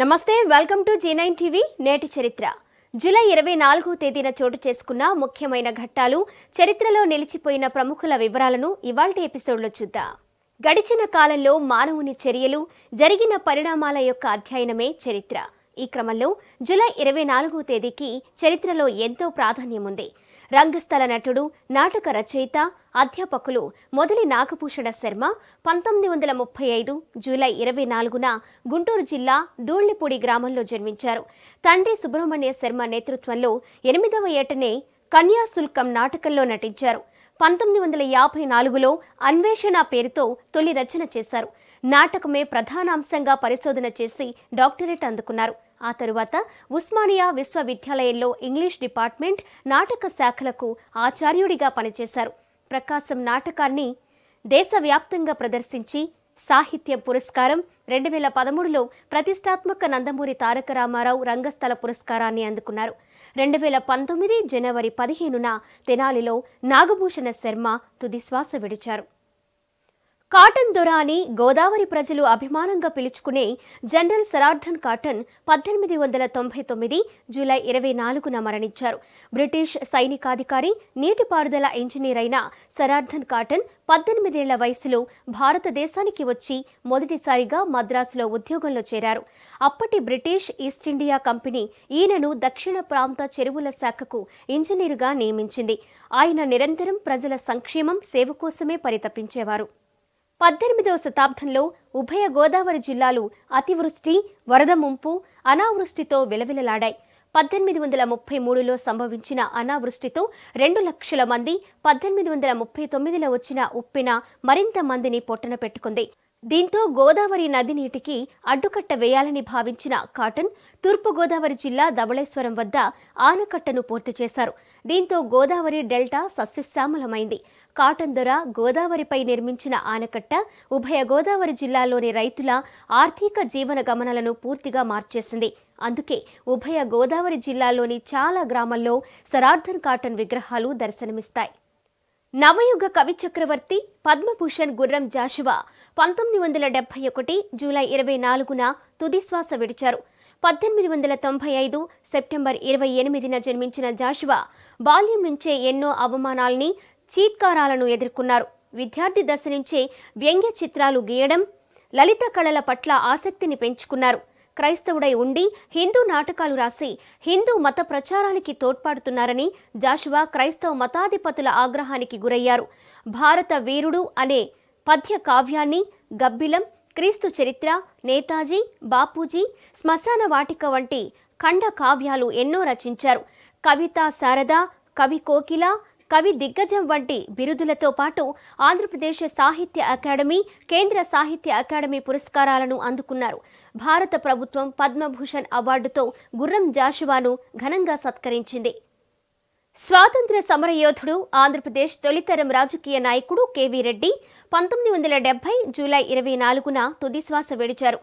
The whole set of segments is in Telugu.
నమస్తే welcome to G nine TV నేటి చరిత్ర జూలై ఇరవై నాలుగో తేదీన చోటు చేసుకున్న ముఖ్యమైన ఘట్టాలు చరిత్రలో నిలిచిపోయిన ప్రముఖుల వివరాలను ఇవాల్టి ఎపిసోడ్లో చూద్దాం గడిచిన కాలంలో మానవుని చర్యలు జరిగిన పరిణామాల యొక్క అధ్యయనమే చరిత్ర ఈ క్రమంలో జూలై ఇరవై నాలుగో తేదీకి చరిత్రలో ఎంతో ప్రాధాన్యం ఉంది రంగస్థల నటుడు నాటక రచయిత అధ్యాపకులు మొదలి నాగభూషణ శర్మ పంతొమ్మిది వందల ముప్పై ఐదు జూలై ఇరవై నాలుగున గుంటూరు జిల్లా దూళ్లిపూడి గ్రామంలో జన్మించారు తండ్రి సుబ్రహ్మణ్య శర్మ నేతృత్వంలో ఎనిమిదవ ఏటనే కన్యాశుల్కం నాటకంలో నటించారు పంతొమ్మిది వందల యాభై నాలుగులో అన్వేషణ పేరుతో తొలి రచన చేశారు నాటకమే ప్రధానాంశంగా పరిశోధన చేసి డాక్టరేట్ అందుకున్నారు ఆ తరువాత ఉస్మానియా విశ్వవిద్యాలయంలో ఇంగ్లీష్ డిపార్ట్మెంట్ నాటక శాఖలకు ఆచార్యుడిగా పనిచేశారు ప్రకాశం నాటకాన్ని దేశవ్యాప్తంగా ప్రదర్శించి సాహిత్య పురస్కారం రెండు వేల పదమూడులో ప్రతిష్టాత్మక నందమూరి తారక రామారావు రంగస్థల పురస్కారాన్ని అందుకున్నారు రెండు వేల పంతొమ్మిది జనవరి పదిహేనున తెనాలిలో నాగభూషణ శర్మ తుదిశ్వాస విడిచారు కాటన్ దొర అని గోదావరి ప్రజలు అభిమానంగా పిలుచుకునే జనరల్ సరార్థన్ కాటన్ పద్దెనిమిది వందల తొంభై తొమ్మిది జూలై ఇరవై నాలుగున మరణించారు బ్రిటిష్ సైనికాధికారి నీటిపారుదల ఇంజనీర్ అయిన సరార్థన్ కాటన్ పద్దెనిమిదేళ్ల వయసులో భారతదేశానికి వచ్చి మొదటిసారిగా మద్రాసులో ఉద్యోగంలో చేరారు అప్పటి బ్రిటిష్ ఈస్టిండియా కంపెనీ ఈయనను దక్షిణ ప్రాంత చెరువుల శాఖకు ఇంజనీరుగా నియమించింది ఆయన నిరంతరం ప్రజల సంక్షేమం సేవ కోసమే పరితపించేవారు పద్దెనిమిదవ శతాబ్దంలో ఉభయ గోదావరి జిల్లాలు అతివృష్టి వరద ముంపు అనావృష్టితో విలవిలలాడాయి పద్దెనిమిది వందల ముప్పై మూడులో సంభవించిన అనావృష్టితో రెండు లక్షల మంది పద్దెనిమిది వందల ముప్పై తొమ్మిదిలో వచ్చిన ఉప్పిన మరింత మందిని పొట్టన పెట్టుకుంది దీంతో గోదావరి నది నీటికి అడ్డుకట్ట వేయాలని భావించిన కాటన్ తూర్పుగోదావరి జిల్లా ధవళేశ్వరం వద్ద ఆనకట్టను పూర్తి చేశారు దీంతో గోదావరి డెల్టా సస్యశ్యామలమైంది కాటందొర గోదావరిపై నిర్మించిన ఆనకట్ట ఉభయ గోదావరి జిల్లాలోని రైతుల ఆర్థిక జీవన గమనాలను పూర్తిగా మార్చేసింది అందుకే ఉభయ గోదావరి జిల్లాలోని చాలా గ్రామాల్లో సరార్థన్ కాటన్ విగ్రహాలు దర్శనమిస్తాయి నవయుగ కవి చక్రవర్తి పద్మభూషణ్ గుర్రం జాషువా పంతొమ్మిది వందల డెబ్బై ఒకటి జూలై ఇరవై నాలుగున తుదిశ్వాస విడిచారు పద్దెనిమిది వందల తొంభై ఐదు సెప్టెంబర్ ఇరవై ఎనిమిదిన జన్మించిన జాషువా బాల్యం నుంచే ఎన్నో అవమానాల్ని చీత్కారాలను ఎదుర్కొన్నారు విద్యార్థి దశ నుంచే వ్యంగ్య చిత్రాలు గీయడం లలిత కళల పట్ల ఆసక్తిని పెంచుకున్నారు క్రైస్తవుడై ఉండి హిందూ నాటకాలు రాసి హిందూ మత ప్రచారానికి తోడ్పాడుతున్నారని జాషువా క్రైస్తవ మతాధిపతుల ఆగ్రహానికి గురయ్యారు భారత వీరుడు అనే పద్య కావ్యాన్ని గబ్బిలం క్రీస్తు చరిత్ర నేతాజీ బాపూజీ శ్మశాన వాటిక వంటి ఖండ కావ్యాలు ఎన్నో రచించారు కవిత శారద కవి కోకిల కవి దిగ్గజం వంటి బిరుదులతో పాటు ఆంధ్రప్రదేశ్ సాహిత్య అకాడమీ కేంద్ర సాహిత్య అకాడమీ పురస్కారాలను అందుకున్నారు భారత ప్రభుత్వం పద్మభూషణ్ అవార్డుతో గుర్రం జాషువాను ఘనంగా సత్కరించింది స్వాతంత్ర సమరయోధుడు ఆంధ్రప్రదేశ్ తొలితరం రాజకీయ నాయకుడు కేవీ రెడ్డి పంతొమ్మిది వందల డెబ్బై జూలై ఇరవై నాలుగున తుదిశ్వాస విడిచారు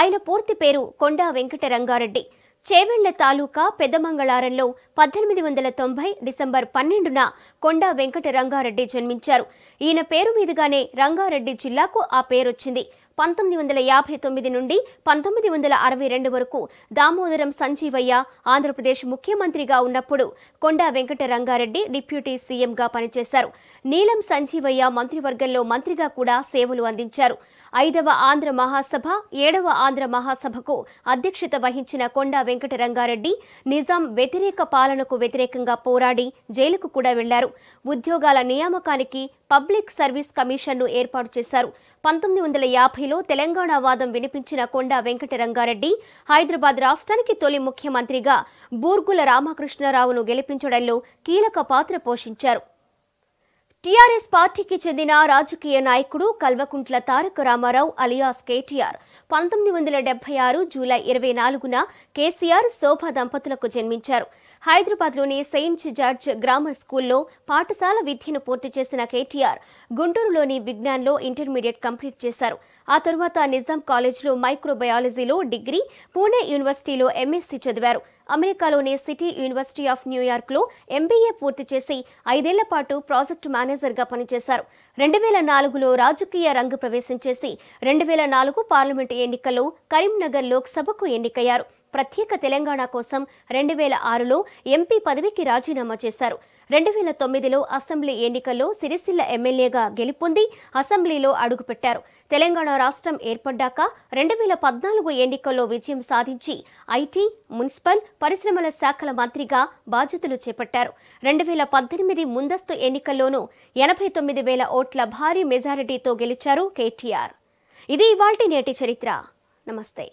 ఆయన పూర్తి పేరు కొండా వెంకట రంగారెడ్డి చేవెళ్ల తాలూకా పెద్దమంగళారంలో పద్దెనిమిది వందల తొంభై డిసెంబర్ పన్నెండున కొండా వెంకట రంగారెడ్డి జన్మించారు ఈయన పేరు మీదుగానే రంగారెడ్డి జిల్లాకు ఆ పేరొచ్చింది పంతొమ్మిది వందల యాభై తొమ్మిది నుండి పంతొమ్మిది వందల అరవై రెండు వరకు దామోదరం సంజీవయ్య ఆంధ్రప్రదేశ్ ముఖ్యమంత్రిగా ఉన్నప్పుడు కొండా వెంకట రంగారెడ్డి డిప్యూటీ సీఎంగా పనిచేశారు నీలం సంజీవయ్య మంత్రివర్గంలో మంత్రిగా కూడా సేవలు అందించారు ఐదవ ఆంధ్ర మహాసభ ఏడవ ఆంధ్ర మహాసభకు అధ్యక్షత వహించిన కొండా వెంకటరంగారెడ్డి నిజాం వ్యతిరేక పాలనకు వ్యతిరేకంగా పోరాడి జైలుకు కూడా వెళ్లారు ఉద్యోగాల నియామకానికి పబ్లిక్ సర్వీస్ కమిషన్ను ఏర్పాటు చేశారు పంతొమ్మిది వందల యాభైలో తెలంగాణ వాదం వినిపించిన కొండా వెంకటరంగారెడ్డి హైదరాబాద్ రాష్ట్రానికి తొలి ముఖ్యమంత్రిగా బూర్గుల రామకృష్ణారావును గెలిపించడంలో కీలక పాత్ర పోషించారు టీఆర్ఎస్ పార్టీకి చెందిన రాజకీయ నాయకుడు కల్వకుంట్ల తారక రామారావు అలియాస్ కేటీఆర్ పంతొమ్మిది వందల డెబ్బై ఆరు జూలై ఇరవై నాలుగున కేసీఆర్ శోభ దంపతులకు జన్మించారు హైదరాబాద్లోని సెయింట్ జార్జ్ గ్రామర్ స్కూల్లో పాఠశాల విద్యను పూర్తి చేసిన కేటీఆర్ గుంటూరులోని విజ్ఞాన్లో ఇంటర్మీడియట్ కంప్లీట్ చేశారు ఆ తర్వాత నిజాం కాలేజ్లో మైక్రోబయాలజీలో డిగ్రీ పూణే యూనివర్సిటీలో ఎంఎస్సీ చదివారు అమెరికాలోని సిటీ యూనివర్సిటీ ఆఫ్ న్యూయార్క్లో ఎంబీఏ పూర్తి చేసి ఐదేళ్ల పాటు ప్రాజెక్టు మేనేజర్గా పనిచేశారు రెండు వేల నాలుగులో రాజకీయ రంగు ప్రవేశం చేసి రెండు వేల నాలుగు పార్లమెంటు ఎన్నికల్లో కరీంనగర్ లోక్సభకు ఎన్నికయ్యారు ప్రత్యేక తెలంగాణ కోసం రెండు వేల ఆరులో ఎంపీ పదవికి రాజీనామా చేశారు రెండు వేల తొమ్మిదిలో అసెంబ్లీ ఎన్నికల్లో సిరిసిల్ల ఎమ్మెల్యేగా గెలుపొంది అసెంబ్లీలో అడుగుపెట్టారు తెలంగాణ రాష్ట్రం ఏర్పడ్డాక రెండు వేల పద్నాలుగు ఎన్నికల్లో విజయం సాధించి ఐటీ మున్సిపల్ పరిశ్రమల శాఖల మంత్రిగా బాధ్యతలు చేపట్టారు రెండు వేల పద్దెనిమిది ముందస్తు ఎన్నికల్లోనూ ఎనభై తొమ్మిది వేల ఓట్ల భారీ మెజారిటీతో గెలిచారు కేటీఆర్ ఇది ఇవాల్టి నేటి చరిత్ర నమస్తే